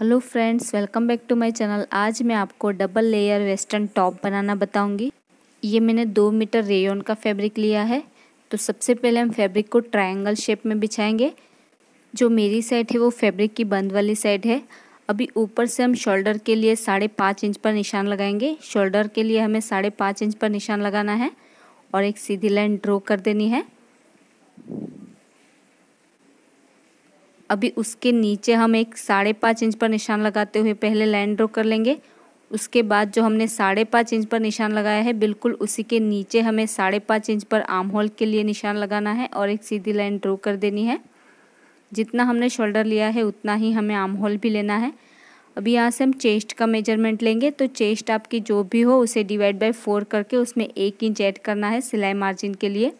hello friends welcome back to my channel आज मैं आपको डबल लेयर वेस्टर्न टॉप बनाना बताऊंगी ये मैंने दो मीटर रेयन का फैब्रिक लिया है तो सबसे पहले हम फैब्रिक को ट्रायंगल शेप में बिछाएंगे जो मेरी साइड है वो फैब्रिक की बंद वाली साइड है अभी ऊपर से हम शोल्डर के लिए साढ़े पाँच इंच पर निशान लगाएंगे शोल्डर के लिए हमें साढ़े पाँच इंच पर निशान लगाना है और एक सीधी लाइन ड्रॉ कर देनी है अभी उसके नीचे हम एक साढ़े पाँच इंच पर निशान लगाते हुए पहले लाइन ड्रॉ कर लेंगे उसके बाद जो हमने साढ़े पाँच इंच पर निशान लगाया है बिल्कुल उसी के नीचे हमें साढ़े पाँच इंच पर आर्म होल के लिए निशान लगाना है और एक सीधी लाइन ड्रॉ कर देनी है जितना हमने शोल्डर लिया है उतना ही हमें आर्म होल भी लेना है अभी यहाँ से हम चेस्ट का मेजरमेंट लेंगे तो चेस्ट आपकी जो भी हो उसे डिवाइड बाई फोर करके उसमें एक इंच ऐड करना है सिलाई मार्जिन के लिए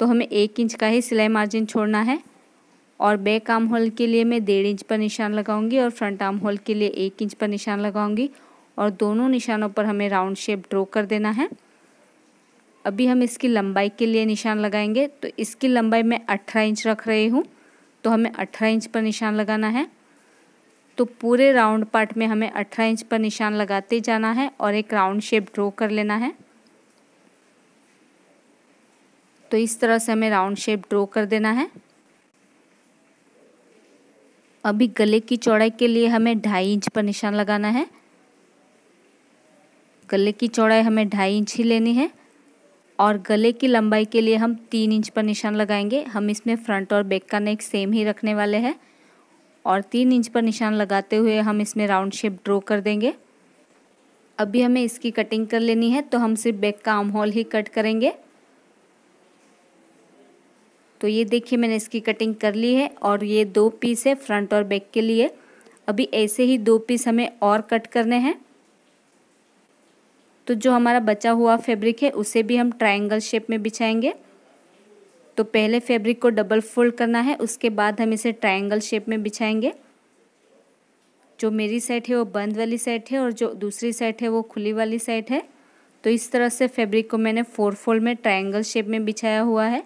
तो हमें एक इंच का ही सिलाई मार्जिन छोड़ना है और बैक आर्म होल के लिए मैं डेढ़ इंच पर निशान लगाऊंगी और फ्रंट आर्म होल के लिए एक इंच पर निशान लगाऊंगी और दोनों निशानों पर हमें राउंड शेप ड्रॉ कर देना है अभी हम इसकी लंबाई के लिए निशान लगाएंगे तो इसकी लंबाई मैं अठारह इंच रख रही हूँ तो हमें अठारह इंच पर निशान लगाना है तो पूरे राउंड पार्ट में हमें अठारह इंच पर निशान लगाते जाना है और एक राउंड शेप ड्रॉ कर लेना है तो इस तरह से हमें राउंड शेप ड्रॉ कर देना है अभी गले की चौड़ाई के लिए हमें ढाई इंच पर निशान लगाना है गले की चौड़ाई हमें ढाई इंच ही लेनी है और गले की लंबाई के लिए हम तीन इंच पर निशान लगाएंगे हम इसमें फ्रंट और बैक का नेक सेम ही रखने वाले हैं और तीन इंच पर निशान लगाते हुए हम इसमें राउंड शेप ड्रॉ कर देंगे अभी हमें इसकी कटिंग कर लेनी है तो हम सिर्फ बैक का आर्म होल ही कट करेंगे तो ये देखिए मैंने इसकी कटिंग कर ली है और ये दो पीस है फ्रंट और बैक के लिए अभी ऐसे ही दो पीस हमें और कट करने हैं तो जो हमारा बचा हुआ फैब्रिक है उसे भी हम ट्रायंगल शेप में बिछाएंगे तो पहले फैब्रिक को डबल फोल्ड करना है उसके बाद हम इसे ट्रायंगल शेप में बिछाएंगे जो मेरी साइड है वो बंद वाली साइड है और जो दूसरी साइड है वो खुली वाली साइड है तो इस तरह से फैब्रिक को मैंने फोर फोल्ड में ट्रायंगल शेप में बिछाया हुआ है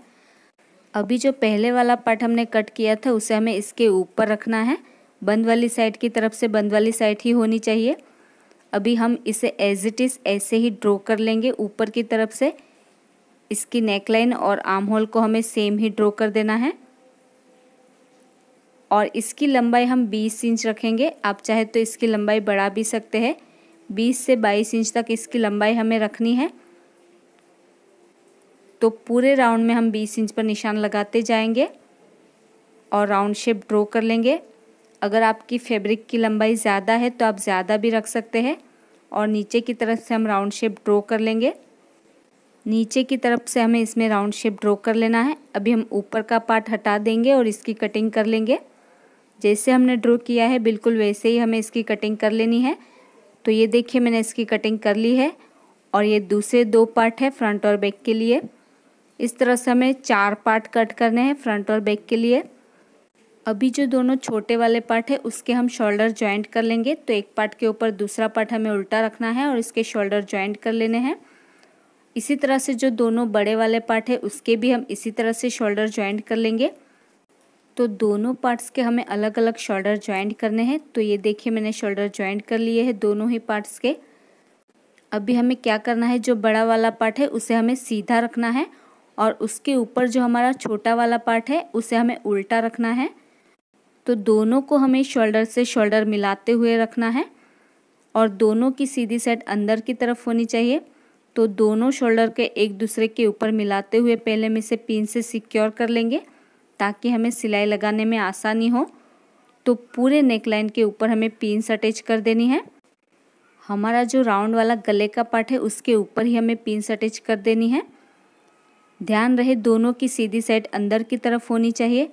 अभी जो पहले वाला पार्ट हमने कट किया था उसे हमें इसके ऊपर रखना है बंद वाली साइड की तरफ से बंद वाली साइड ही होनी चाहिए अभी हम इसे एज इट इज़ ऐसे ही ड्रॉ कर लेंगे ऊपर की तरफ से इसकी नेकलाइन और आर्म होल को हमें सेम ही ड्रॉ कर देना है और इसकी लंबाई हम 20 इंच रखेंगे आप चाहे तो इसकी लंबाई बढ़ा भी सकते हैं 20 से 22 इंच तक इसकी लंबाई हमें रखनी है तो पूरे राउंड में हम 20 इंच पर निशान लगाते जाएंगे और राउंड शेप ड्रॉ कर लेंगे अगर आपकी फैब्रिक की लंबाई ज़्यादा है तो आप ज़्यादा भी रख सकते हैं और नीचे की तरफ से हम राउंड शेप ड्रॉ कर लेंगे नीचे की तरफ से हमें इसमें राउंड शेप ड्रॉ कर लेना है अभी हम ऊपर का पार्ट हटा देंगे और इसकी कटिंग कर लेंगे जैसे हमने ड्रॉ किया है बिल्कुल वैसे ही हमें इसकी कटिंग कर लेनी है तो ये देखिए मैंने इसकी कटिंग कर ली है और ये दूसरे दो पार्ट है फ्रंट और बैक के लिए इस तरह से हमें चार पार्ट कट करने हैं फ्रंट और बैक के लिए अभी जो दोनों छोटे वाले पार्ट है उसके हम शोल्डर ज्वाइंट कर लेंगे तो एक पार्ट के ऊपर दूसरा पार्ट हमें उल्टा रखना है और इसके शोल्डर ज्वाइंट कर लेने हैं इसी तरह से जो दोनों बड़े वाले पार्ट है उसके भी हम इसी तरह से शोल्डर ज्वाइंट कर लेंगे तो दोनों पार्ट्स के हमें अलग अलग शोल्डर ज्वाइंट करने हैं तो ये देखिए मैंने शोल्डर ज्वाइंट कर लिए हैं दोनों ही पार्ट्स के अभी हमें क्या करना है जो बड़ा वाला पार्ट है उसे हमें सीधा रखना है और उसके ऊपर जो हमारा छोटा वाला पार्ट है उसे हमें उल्टा रखना है तो दोनों को हमें शोल्डर से शोल्डर मिलाते हुए रखना है और दोनों की सीधी सेट अंदर की तरफ होनी चाहिए तो दोनों शोल्डर के एक दूसरे के ऊपर मिलाते हुए पहले हम इसे पिन से सिक्योर कर लेंगे ताकि हमें सिलाई लगाने में आसानी हो तो पूरे नेकलाइन के ऊपर हमें पिन अटैच कर देनी है हमारा जो राउंड वाला गले का पार्ट है उसके ऊपर ही हमें पिन अटैच कर देनी है ध्यान रहे दोनों की सीधी साइड अंदर की तरफ होनी चाहिए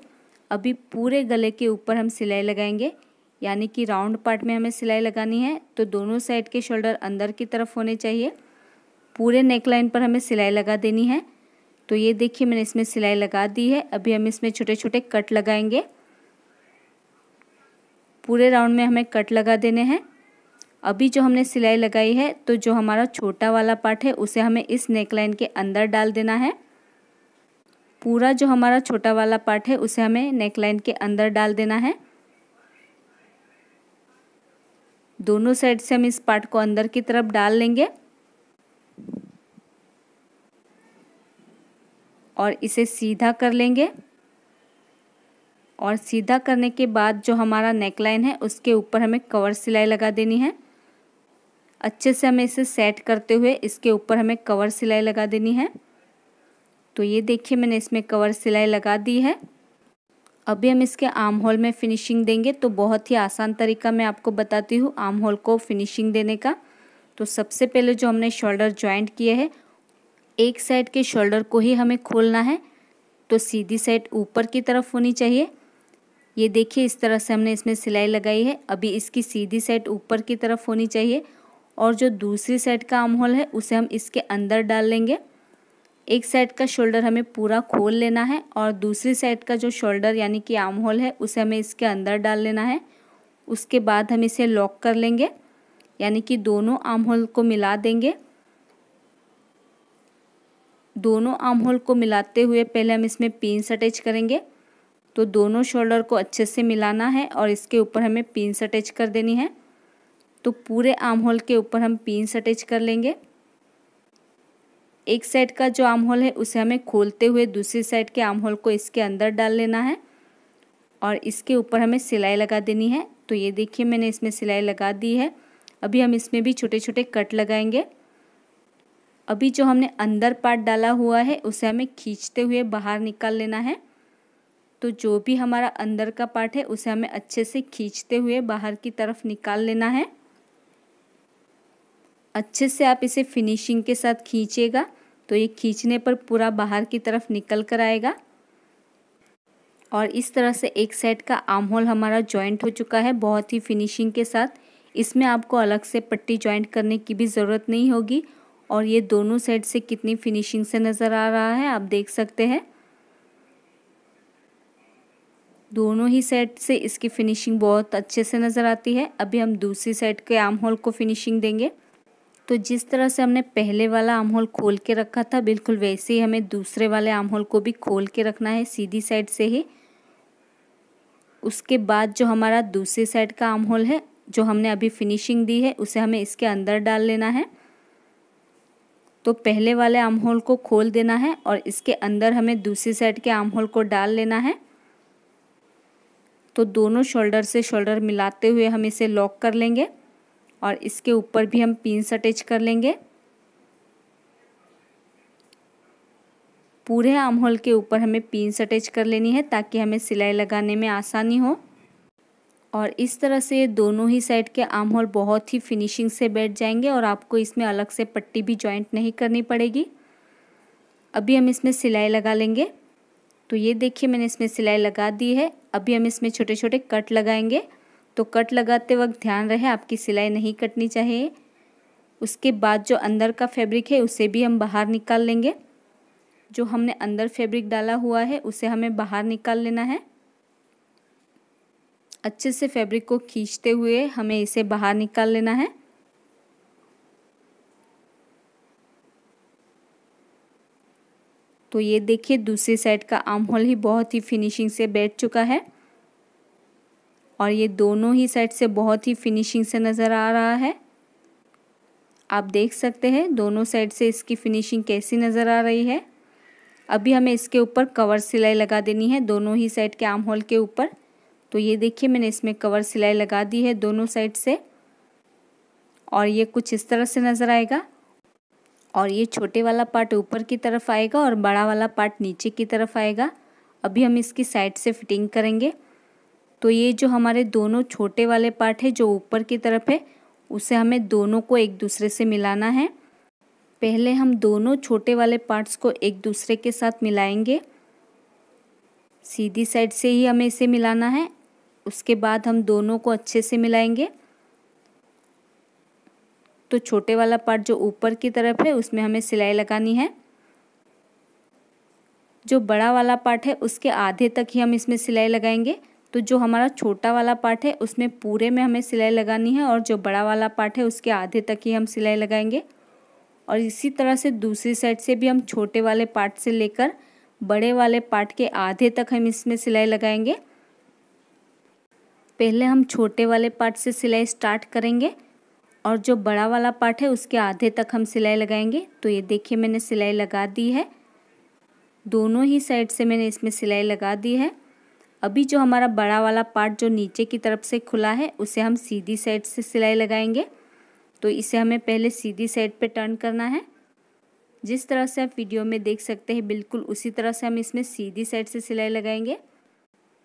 अभी पूरे गले के ऊपर हम सिलाई लगाएंगे यानी कि राउंड पार्ट में हमें सिलाई लगानी है तो दोनों साइड के शोल्डर अंदर की तरफ होने चाहिए पूरे नेक लाइन पर हमें सिलाई लगा देनी है तो ये देखिए मैंने इसमें सिलाई लगा दी है अभी हम इसमें छोटे छोटे कट लगाएंगे पूरे राउंड में हमें कट लगा देने हैं अभी जो हमने सिलाई लगाई है तो जो हमारा छोटा वाला पार्ट है उसे हमें इस नेक लाइन के अंदर डाल देना है पूरा जो हमारा छोटा वाला पार्ट है उसे हमें नेक लाइन के अंदर डाल देना है दोनों साइड से हम इस पार्ट को अंदर की तरफ डाल लेंगे और इसे सीधा कर लेंगे और सीधा करने के बाद जो हमारा नेक लाइन है उसके ऊपर हमें कवर सिलाई लगा देनी है अच्छे से हमें इसे सेट करते हुए इसके ऊपर हमें कवर सिलाई लगा देनी है तो ये देखिए मैंने इसमें कवर सिलाई लगा दी है अभी हम इसके आर्म होल में फिनिशिंग देंगे तो बहुत ही आसान तरीका मैं आपको बताती हूँ आर्म होल को फिनिशिंग देने का तो सबसे पहले जो हमने शोल्डर ज्वाइंट किए है एक साइड के शोल्डर को ही हमें खोलना है तो सीधी साइड ऊपर की तरफ होनी चाहिए ये देखिए इस तरह से हमने इसमें सिलाई लगाई है अभी इसकी सीधी साइड ऊपर की तरफ होनी चाहिए और जो दूसरी साइड का आर्म होल है उसे हम इसके अंदर डाल लेंगे एक साइड का शोल्डर हमें पूरा खोल लेना है और दूसरी साइड का जो शोल्डर यानी कि आर्म होल है उसे हमें इसके अंदर डाल लेना है उसके बाद हम इसे लॉक कर लेंगे यानी कि दोनों आर्म होल को मिला देंगे दोनों आर्म होल को मिलाते हुए पहले हम इसमें पिन अटैच करेंगे तो दोनों शोल्डर को अच्छे से मिलाना है और इसके ऊपर हमें पिन अटैच कर देनी है तो पूरे आर्म होल के ऊपर हम पिन अटैच कर लेंगे एक साइड का जो आमहोल होल है उसे हमें खोलते हुए दूसरी साइड के आमहोल होल को इसके अंदर डाल लेना है और इसके ऊपर हमें सिलाई लगा देनी है तो ये देखिए मैंने इसमें सिलाई लगा दी है अभी हम इसमें भी छोटे छोटे कट लगाएंगे अभी जो हमने अंदर पार्ट डाला हुआ है उसे हमें खींचते हुए बाहर निकाल लेना है तो जो भी हमारा अंदर का पार्ट है उसे हमें अच्छे से खींचते हुए बाहर की तरफ निकाल लेना है अच्छे से आप इसे फिनिशिंग के साथ खींचेगा तो ये खींचने पर पूरा बाहर की तरफ निकल कर आएगा और इस तरह से एक साइड का आर्म होल हमारा जॉइंट हो चुका है बहुत ही फिनिशिंग के साथ इसमें आपको अलग से पट्टी जॉइंट करने की भी ज़रूरत नहीं होगी और ये दोनों साइड से कितनी फिनिशिंग से नज़र आ रहा है आप देख सकते हैं दोनों ही साइड से इसकी फिनिशिंग बहुत अच्छे से नज़र आती है अभी हम दूसरी साइड के आर्म होल को फिनिशिंग देंगे तो जिस तरह से हमने पहले वाला आम होल खोल के रखा था बिल्कुल वैसे ही हमें दूसरे वाले आम होल को भी खोल के रखना है सीधी साइड से ही उसके बाद जो हमारा दूसरी साइड का आम होल है जो हमने अभी फिनिशिंग दी है उसे हमें इसके अंदर डाल लेना है तो पहले वाले आम होल को खोल देना है और इसके अंदर हमें दूसरी साइड के आम होल को डाल लेना है तो दोनों शोल्डर से शोल्डर मिलाते हुए हम इसे लॉक कर लेंगे और इसके ऊपर भी हम पिंस अटैच कर लेंगे पूरे आम होल के ऊपर हमें पिंस अटैच कर लेनी है ताकि हमें सिलाई लगाने में आसानी हो और इस तरह से ये दोनों ही साइड के आम होल बहुत ही फिनिशिंग से बैठ जाएंगे और आपको इसमें अलग से पट्टी भी जॉइंट नहीं करनी पड़ेगी अभी हम इसमें सिलाई लगा लेंगे तो ये देखिए मैंने इसमें सिलाई लगा दी है अभी हम इसमें छोटे छोटे कट लगाएंगे तो कट लगाते वक्त ध्यान रहे आपकी सिलाई नहीं कटनी चाहिए उसके बाद जो अंदर का फैब्रिक है उसे भी हम बाहर निकाल लेंगे जो हमने अंदर फैब्रिक डाला हुआ है उसे हमें बाहर निकाल लेना है अच्छे से फैब्रिक को खींचते हुए हमें इसे बाहर निकाल लेना है तो ये देखिए दूसरी साइड का आर्म होल ही बहुत ही फिनिशिंग से बैठ चुका है और ये दोनों ही साइड से बहुत ही फिनिशिंग से नज़र आ रहा है आप देख सकते हैं दोनों साइड से इसकी फिनिशिंग कैसी नज़र आ रही है अभी हमें इसके ऊपर कवर सिलाई लगा देनी है दोनों ही साइड के आर्म होल के ऊपर तो ये देखिए मैंने इसमें कवर सिलाई लगा दी है दोनों साइड से और ये कुछ इस तरह से नज़र आएगा और ये छोटे वाला पार्ट ऊपर की तरफ आएगा और बड़ा वाला पार्ट नीचे की तरफ आएगा अभी हम इसकी साइड से फिटिंग करेंगे तो ये जो हमारे दोनों छोटे वाले पार्ट है जो ऊपर की तरफ है उसे हमें दोनों को एक दूसरे से मिलाना है पहले हम दोनों छोटे वाले पार्ट्स को एक दूसरे के साथ मिलाएंगे सीधी साइड से ही हमें इसे मिलाना है उसके बाद हम दोनों को अच्छे से मिलाएंगे तो छोटे वाला पार्ट जो ऊपर की तरफ है उसमें हमें सिलाई लगानी है जो बड़ा वाला पार्ट है उसके आधे तक ही हम इसमें सिलाई लगाएंगे तो जो हमारा छोटा वाला पार्ट है उसमें पूरे में हमें सिलाई लगानी है और जो बड़ा वाला पार्ट है उसके आधे तक ही हम सिलाई लगाएंगे और इसी तरह से दूसरी साइड से भी हम छोटे वाले पार्ट से लेकर बड़े वाले पार्ट के आधे तक हम इसमें सिलाई लगाएंगे पहले हम छोटे वाले पार्ट से सिलाई स्टार्ट करेंगे और जो बड़ा वाला पार्ट है उसके आधे तक हम सिलाई लगाएंगे तो ये देखिए मैंने सिलाई लगा दी है दोनों ही साइड से मैंने इसमें सिलाई लगा दी है अभी जो हमारा बड़ा वाला पार्ट जो नीचे की तरफ से खुला है उसे हम सीधी साइड से सिलाई लगाएंगे तो इसे हमें पहले सीधी साइड पे टर्न करना है जिस तरह से आप वीडियो में देख सकते हैं बिल्कुल उसी तरह से हम इसमें सीधी साइड से सिलाई लगाएंगे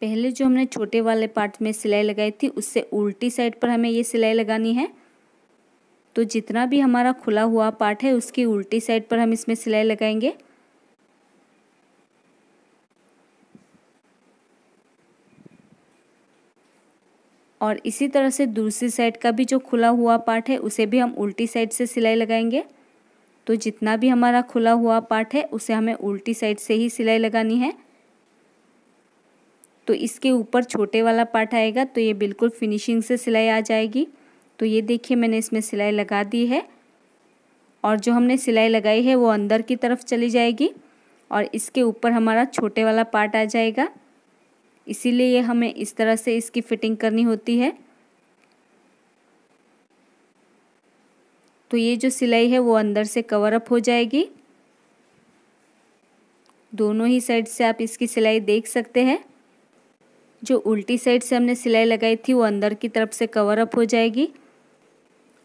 पहले जो हमने छोटे वाले पार्ट में सिलाई लगाई थी उससे उल्टी साइड पर हमें ये सिलाई लगानी है तो जितना भी हमारा खुला हुआ पार्ट है उसकी उल्टी साइड पर हम इसमें सिलाई लगाएंगे और इसी तरह से दूसरी साइड का भी जो खुला हुआ पार्ट है उसे भी हम उल्टी साइड से सिलाई लगाएंगे तो जितना भी हमारा खुला हुआ पार्ट है उसे हमें उल्टी साइड से ही सिलाई लगानी है तो इसके ऊपर छोटे वाला पार्ट आएगा तो ये बिल्कुल फिनिशिंग से सिलाई आ जाएगी तो ये देखिए मैंने इसमें सिलाई लगा दी है और जो हमने सिलाई लगाई है वो अंदर की तरफ चली जाएगी और इसके ऊपर हमारा छोटे वाला पार्ट आ जाएगा इसीलिए ये हमें इस तरह से इसकी फिटिंग करनी होती है तो ये जो सिलाई है वो अंदर से कवर अप हो जाएगी दोनों ही साइड से आप इसकी सिलाई देख सकते हैं जो उल्टी साइड से हमने सिलाई लगाई थी वो अंदर की तरफ से कवर अप हो जाएगी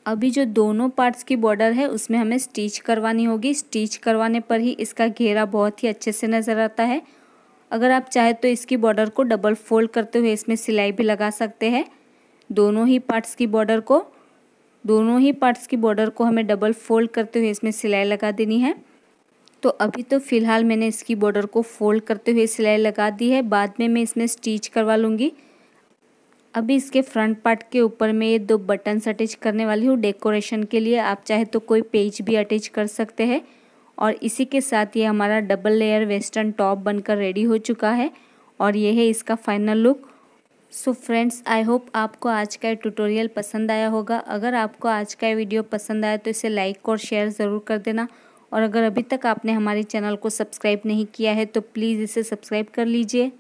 अभी जो दोनों पार्ट्स की बॉर्डर है उसमें हमें स्टिच करवानी होगी स्टिच करवाने पर ही इसका घेरा बहुत ही अच्छे से नज़र आता है अगर आप चाहे तो इसकी बॉर्डर को डबल फोल्ड करते हुए इसमें सिलाई भी लगा सकते हैं दोनों ही पार्ट्स की बॉर्डर को दोनों ही पार्ट्स की बॉर्डर को हमें डबल फोल्ड करते हुए इसमें सिलाई लगा देनी है तो अभी तो फ़िलहाल मैंने इसकी बॉर्डर को फोल्ड करते हुए सिलाई लगा दी है बाद में मैं इसमें स्टिच करवा लूँगी अभी इसके फ्रंट पार्ट के ऊपर मैं ये दो बटन्स अटैच करने वाली हूँ डेकोरेशन के लिए आप चाहे तो कोई पेज भी अटैच कर सकते हैं और इसी के साथ ये हमारा डबल लेयर वेस्टर्न टॉप बनकर रेडी हो चुका है और ये है इसका final look so friends I hope आपको आज का ट्यूटोरियल पसंद आया होगा अगर आपको आज का वीडियो पसंद आया तो इसे लाइक और शेयर ज़रूर कर देना और अगर अभी तक आपने हमारे चैनल को सब्सक्राइब नहीं किया है तो प्लीज़ इसे सब्सक्राइब कर लीजिए